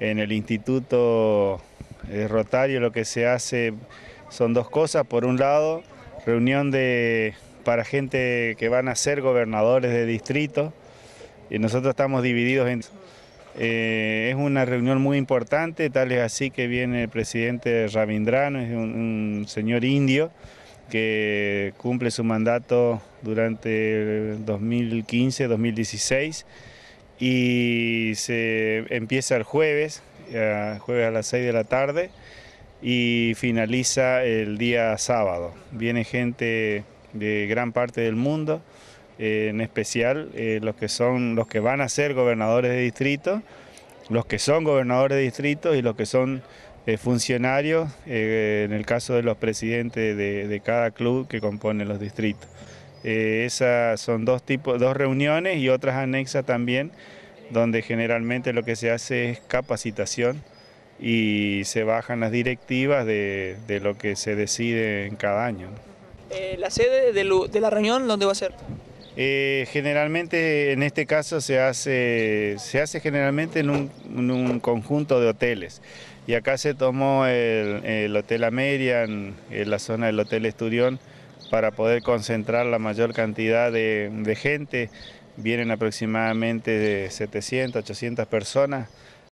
En el Instituto eh, Rotario lo que se hace son dos cosas. Por un lado, reunión de, para gente que van a ser gobernadores de distrito. Y nosotros estamos divididos en... Eh, es una reunión muy importante, tal es así que viene el presidente Ravindrano, es un, señor indio que cumple su mandato durante 2015-2016 y se empieza el jueves, eh, jueves a las 6 de la tarde y finaliza el día sábado. Viene gente de gran parte del mundo, eh, en especial eh, los que son los que van a ser gobernadores de distrito, los que son gobernadores de distrito y los que son funcionarios, en el caso de los presidentes de, de cada club que compone los distritos. Eh, esas son dos, tipos, dos reuniones y otras anexas también, donde generalmente lo que se hace es capacitación y se bajan las directivas de, lo que se decide en cada año. Eh, ¿La sede de, la reunión dónde va a ser? Eh, generalmente, en este caso, se hace, se hace generalmente en un, conjunto de hoteles. Y acá se tomó el, Hotel Amerian, en la zona del Hotel Esturión, para poder concentrar la mayor cantidad de, gente. Vienen aproximadamente de 700, 800 personas.